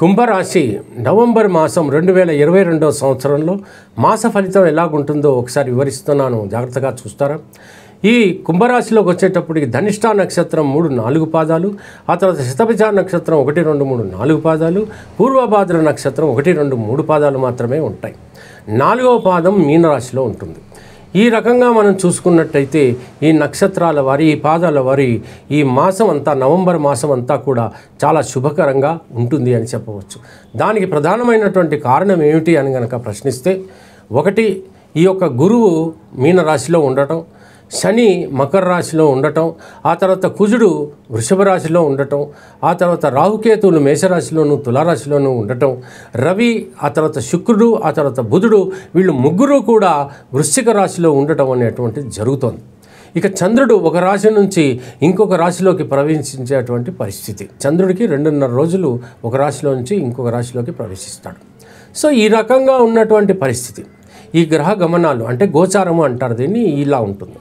కుంభరాశి నవంబర్ మాసం రెండు వేల ఇరవై రెండో సంవత్సరంలో మాస ఫలితం ఎలాగుంటుందో ఒకసారి వివరిస్తున్నాను జాగ్రత్తగా చూస్తారా ఈ కుంభరాశిలోకి వచ్చేటప్పటికి ధనిష్ట నక్షత్రం మూడు నాలుగు పాదాలు ఆ తర్వాత శతభిజ నక్షత్రం ఒకటి రెండు మూడు నాలుగు పాదాలు పూర్వభాద్ర నక్షత్రం ఒకటి రెండు మూడు పాదాలు మాత్రమే ఉంటాయి నాలుగవ పాదం మీనరాశిలో ఉంటుంది ఈ రకంగా మనం చూసుకున్నట్టయితే ఈ నక్షత్రాల వారి ఈ పాదాల వారి ఈ మాసం అంతా నవంబర్ మాసం అంతా కూడా చాలా శుభకరంగా ఉంటుంది అని చెప్పవచ్చు దానికి ప్రధానమైనటువంటి కారణం ఏమిటి అని గనక ప్రశ్నిస్తే ఒకటి ఈ యొక్క గురువు మీనరాశిలో ఉండటం శని మకర రాశిలో ఉండటం ఆ తర్వాత కుజుడు వృషభ రాశిలో ఉండటం ఆ తర్వాత రాహుకేతువులు మేషరాశిలోను తులారాశిలోను ఉండటం రవి ఆ తర్వాత శుక్రుడు ఆ తర్వాత బుధుడు వీళ్ళు ముగ్గురు కూడా వృశ్చిక రాశిలో ఉండటం అనేటువంటిది జరుగుతోంది ఇక చంద్రుడు ఒక రాశి నుంచి ఇంకొక రాశిలోకి ప్రవేశించేటువంటి పరిస్థితి చంద్రుడికి రెండున్నర రోజులు ఒక రాశిలో నుంచి ఇంకొక రాశిలోకి ప్రవేశిస్తాడు సో ఈ రకంగా ఉన్నటువంటి పరిస్థితి ఈ గ్రహ గమనాలు అంటే గోచారము అంటారు దీన్ని ఇలా ఉంటుంది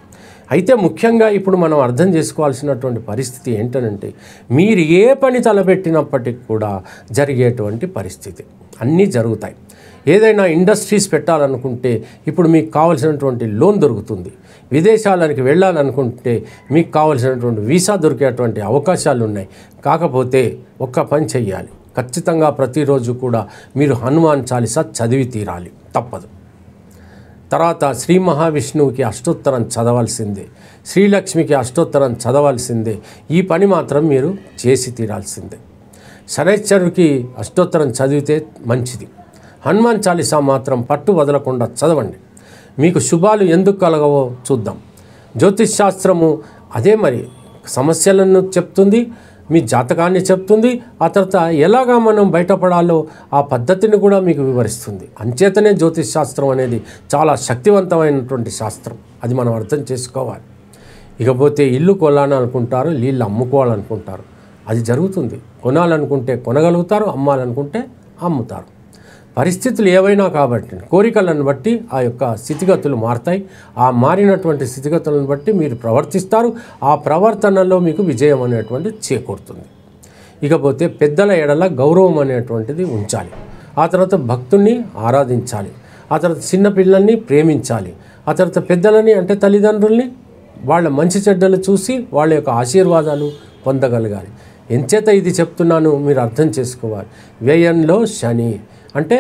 అయితే ముఖ్యంగా ఇప్పుడు మనం అర్థం చేసుకోవాల్సినటువంటి పరిస్థితి ఏంటనంటే మీరు ఏ పని తలపెట్టినప్పటికి కూడా జరిగేటువంటి పరిస్థితి అన్నీ జరుగుతాయి ఏదైనా ఇండస్ట్రీస్ పెట్టాలనుకుంటే ఇప్పుడు మీకు కావలసినటువంటి లోన్ దొరుకుతుంది విదేశాలకు వెళ్ళాలనుకుంటే మీకు కావలసినటువంటి వీసా దొరికేటువంటి అవకాశాలు ఉన్నాయి కాకపోతే ఒక్క పని చెయ్యాలి ఖచ్చితంగా ప్రతిరోజు కూడా మీరు హనుమాన్ చాలీసా చదివి తీరాలి తప్పదు తర్వాత శ్రీ మహావిష్ణువుకి అష్టోత్తరం చదవాల్సిందే శ్రీలక్ష్మికి అష్టోత్తరం చదవాల్సిందే ఈ పని మాత్రం మీరు చేసి తీరాల్సిందే శనైశ్వరుడికి అష్టోత్తరం చదివితే మంచిది హనుమాన్ చాలీసా మాత్రం పట్టు వదలకుండా చదవండి మీకు శుభాలు ఎందుకు కలగవో చూద్దాం జ్యోతిష్ శాస్త్రము అదే మరి సమస్యలను చెప్తుంది మీ జాతకాన్ని చెప్తుంది ఆ తర్వాత ఎలాగా మనం బయటపడాలో ఆ పద్ధతిని కూడా మీకు వివరిస్తుంది అంచేతనే జ్యోతిష్ శాస్త్రం అనేది చాలా శక్తివంతమైనటువంటి శాస్త్రం అది మనం అర్థం చేసుకోవాలి ఇకపోతే ఇల్లు కొనాలనుకుంటారు నీళ్ళు అమ్ముకోవాలనుకుంటారు అది జరుగుతుంది కొనాలనుకుంటే కొనగలుగుతారు అమ్మాలనుకుంటే అమ్ముతారు పరిస్థితులు ఏవైనా కాబట్టి కోరికలను బట్టి ఆ యొక్క స్థితిగతులు మారుతాయి ఆ మారినటువంటి స్థితిగతులను బట్టి మీరు ప్రవర్తిస్తారు ఆ ప్రవర్తనలో మీకు విజయం అనేటువంటి చేకూరుతుంది ఇకపోతే పెద్దల ఎడల గౌరవం అనేటువంటిది ఉంచాలి ఆ తర్వాత భక్తుణ్ణి ఆరాధించాలి ఆ తర్వాత చిన్నపిల్లల్ని ప్రేమించాలి ఆ తర్వాత పెద్దలని అంటే తల్లిదండ్రుల్ని వాళ్ళ మంచి చెడ్డలు చూసి వాళ్ళ యొక్క ఆశీర్వాదాలు పొందగలగాలి ఎంచేత ఇది చెప్తున్నాను మీరు అర్థం చేసుకోవాలి వ్యయంలో శని అంటే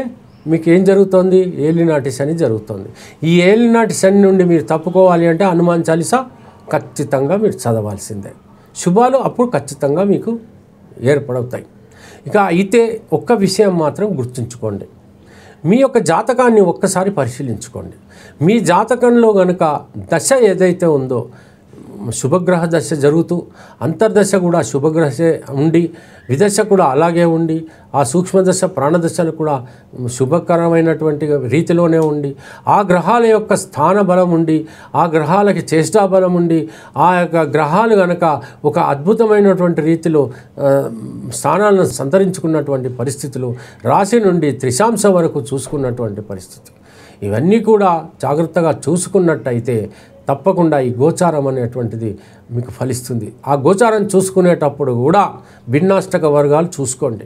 మీకు ఏం జరుగుతోంది ఏలినాటి శని జరుగుతోంది ఈ ఏలినాటి శని నుండి మీరు తప్పుకోవాలి అంటే హనుమాన్ చాలీసా ఖచ్చితంగా మీరు చదవాల్సిందే శుభాలు అప్పుడు ఖచ్చితంగా మీకు ఏర్పడవుతాయి ఇక అయితే ఒక్క విషయం మాత్రం గుర్తుంచుకోండి మీ యొక్క జాతకాన్ని ఒక్కసారి పరిశీలించుకోండి మీ జాతకంలో కనుక దశ ఏదైతే ఉందో శుభగ్రహ దశ జరుగుతూ అంతర్దశ కూడా శుభగ్రహే ఉండి విదశ కూడా అలాగే ఉండి ఆ సూక్ష్మదశ ప్రాణదశలు కూడా శుభకరమైనటువంటి రీతిలోనే ఉండి ఆ గ్రహాల యొక్క స్థాన బలం ఉండి ఆ గ్రహాలకి చేష్టా బలం ఉండి ఆ యొక్క గ్రహాలు గనక ఒక అద్భుతమైనటువంటి రీతిలో స్థానాలను సంతరించుకున్నటువంటి పరిస్థితులు రాశి నుండి త్రిశాంశం వరకు చూసుకున్నటువంటి పరిస్థితులు ఇవన్నీ కూడా జాగ్రత్తగా చూసుకున్నట్టయితే తప్పకుండా ఈ గోచారం అనేటువంటిది మీకు ఫలిస్తుంది ఆ గోచారం చూసుకునేటప్పుడు కూడా భిన్నాష్టక వర్గాలు చూసుకోండి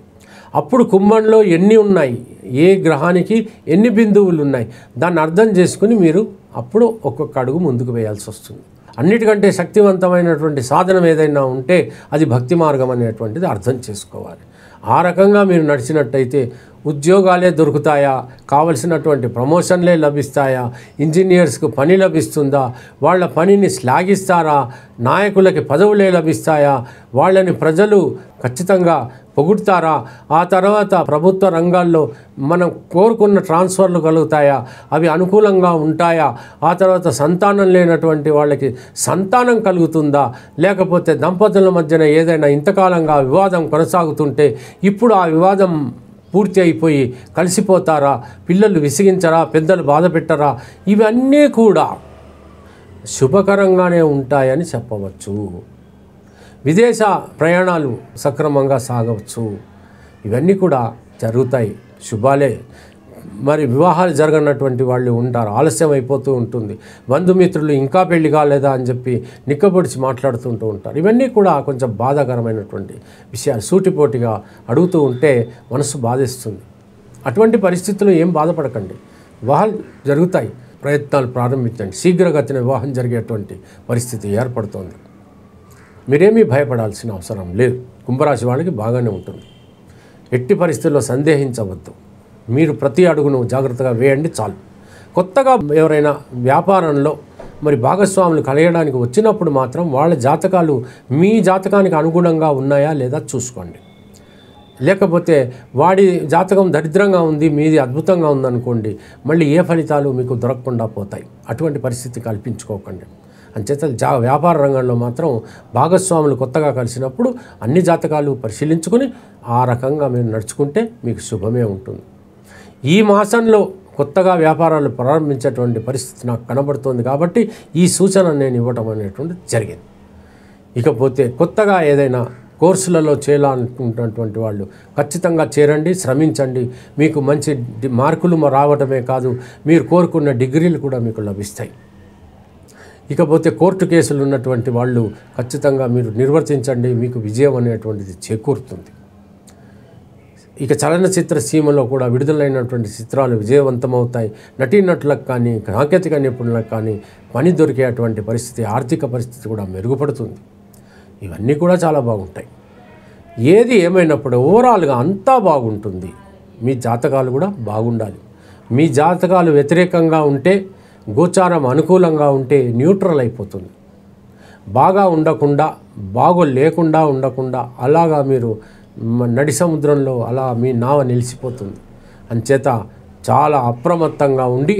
అప్పుడు కుంభంలో ఎన్ని ఉన్నాయి ఏ గ్రహానికి ఎన్ని బిందువులు ఉన్నాయి దాన్ని అర్థం చేసుకుని మీరు అప్పుడు ఒక్కొక్క అడుగు ముందుకు వేయాల్సి వస్తుంది అన్నిటికంటే శక్తివంతమైనటువంటి సాధనం ఏదైనా ఉంటే అది భక్తి మార్గం అనేటువంటిది అర్థం చేసుకోవాలి ఆ రకంగా మీరు నడిచినట్టయితే ఉద్యోగాలే దొరుకుతాయా కావలసినటువంటి ప్రమోషన్లే లభిస్తాయా ఇంజనీర్స్కు పని లభిస్తుందా వాళ్ళ పనిని శ్లాఘిస్తారా నాయకులకి పదవులే లభిస్తాయా వాళ్ళని ప్రజలు ఖచ్చితంగా పొగుడుతారా ఆ తర్వాత ప్రభుత్వ రంగాల్లో మనం కోరుకున్న ట్రాన్స్ఫర్లు కలుగుతాయా అవి అనుకూలంగా ఉంటాయా ఆ తర్వాత సంతానం లేనటువంటి వాళ్ళకి సంతానం కలుగుతుందా లేకపోతే దంపతుల మధ్యన ఏదైనా ఇంతకాలంగా వివాదం కొనసాగుతుంటే ఇప్పుడు ఆ వివాదం పూర్తి అయిపోయి కలిసిపోతారా పిల్లలు విసిగించరా పెద్దలు బాధ పెట్టరా ఇవన్నీ కూడా శుభకరంగానే ఉంటాయని చెప్పవచ్చు విదేశ ప్రయాణాలు సక్రమంగా సాగవచ్చు ఇవన్నీ కూడా జరుగుతాయి శుభాలే మరి వివాహాలు జరగనటువంటి వాళ్ళు ఉంటారు ఆలస్యం అయిపోతూ ఉంటుంది బంధుమిత్రులు ఇంకా పెళ్లి కాలేదా అని చెప్పి నిక్కబొడిచి మాట్లాడుతుంటూ ఉంటారు ఇవన్నీ కూడా కొంచెం బాధాకరమైనటువంటి విషయాలు సూటిపోటిగా అడుగుతూ ఉంటే మనసు బాధిస్తుంది అటువంటి పరిస్థితుల్లో ఏం బాధపడకండి వివాహాలు జరుగుతాయి ప్రయత్నాలు ప్రారంభించండి శీఘ్రగతిన వివాహం జరిగేటువంటి పరిస్థితి ఏర్పడుతోంది మీరేమీ భయపడాల్సిన అవసరం లేదు కుంభరాశి వాళ్ళకి బాగానే ఉంటుంది ఎట్టి పరిస్థితుల్లో సందేహించవద్దు మీరు ప్రతి అడుగును జాగ్రత్తగా వేయండి చాలు కొత్తగా ఎవరైనా వ్యాపారంలో మరి భాగస్వాములు కలగడానికి వచ్చినప్పుడు మాత్రం వాళ్ళ జాతకాలు మీ జాతకానికి అనుగుణంగా ఉన్నాయా లేదా చూసుకోండి లేకపోతే వాడి జాతకం దరిద్రంగా ఉంది మీది అద్భుతంగా ఉందనుకోండి మళ్ళీ ఏ ఫలితాలు మీకు దొరకకుండా పోతాయి అటువంటి పరిస్థితి కల్పించుకోకండి అంచేత జా వ్యాపార రంగంలో మాత్రం భాగస్వాములు కొత్తగా కలిసినప్పుడు అన్ని జాతకాలు పరిశీలించుకుని ఆ రకంగా మీరు నడుచుకుంటే మీకు శుభమే ఉంటుంది ఈ మాసంలో కొత్తగా వ్యాపారాలు ప్రారంభించేటువంటి పరిస్థితి నాకు కనబడుతోంది కాబట్టి ఈ సూచన నేను ఇవ్వటం అనేటువంటిది జరిగింది ఇకపోతే కొత్తగా ఏదైనా కోర్సులలో చేయాలనుకుంటున్నటువంటి వాళ్ళు ఖచ్చితంగా చేరండి శ్రమించండి మీకు మంచి మార్కులు రావడమే కాదు మీరు కోరుకున్న డిగ్రీలు కూడా మీకు లభిస్తాయి ఇకపోతే కోర్టు కేసులు ఉన్నటువంటి వాళ్ళు ఖచ్చితంగా మీరు నిర్వర్తించండి మీకు విజయం అనేటువంటిది చేకూరుతుంది ఇక చలనచిత్ర సీమలో కూడా విడుదలైనటువంటి చిత్రాలు విజయవంతమవుతాయి నటీనటులకు కానీ సాంకేతిక నిపుణులకు కానీ పని దొరికేటువంటి పరిస్థితి ఆర్థిక పరిస్థితి కూడా మెరుగుపడుతుంది ఇవన్నీ కూడా చాలా బాగుంటాయి ఏది ఏమైనప్పుడు ఓవరాల్గా అంతా బాగుంటుంది మీ జాతకాలు కూడా బాగుండాలి మీ జాతకాలు వ్యతిరేకంగా ఉంటే గోచారం అనుకూలంగా ఉంటే న్యూట్రల్ అయిపోతుంది బాగా ఉండకుండా బాగో లేకుండా ఉండకుండా అలాగా మీరు నడి సముద్రంలో అలా మీ నావ నిలిచిపోతుంది అంచేత చాలా అప్రమత్తంగా ఉండి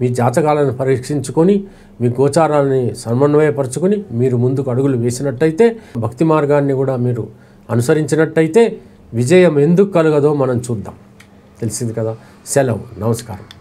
మీ జాతకాలను పరీక్షించుకొని మీ గోచారాన్ని సమన్వయపరచుకొని మీరు ముందుకు అడుగులు వేసినట్టయితే భక్తి మార్గాన్ని కూడా మీరు అనుసరించినట్టయితే విజయం ఎందుకు కలగదో మనం చూద్దాం తెలిసింది కదా సెలవు నమస్కారం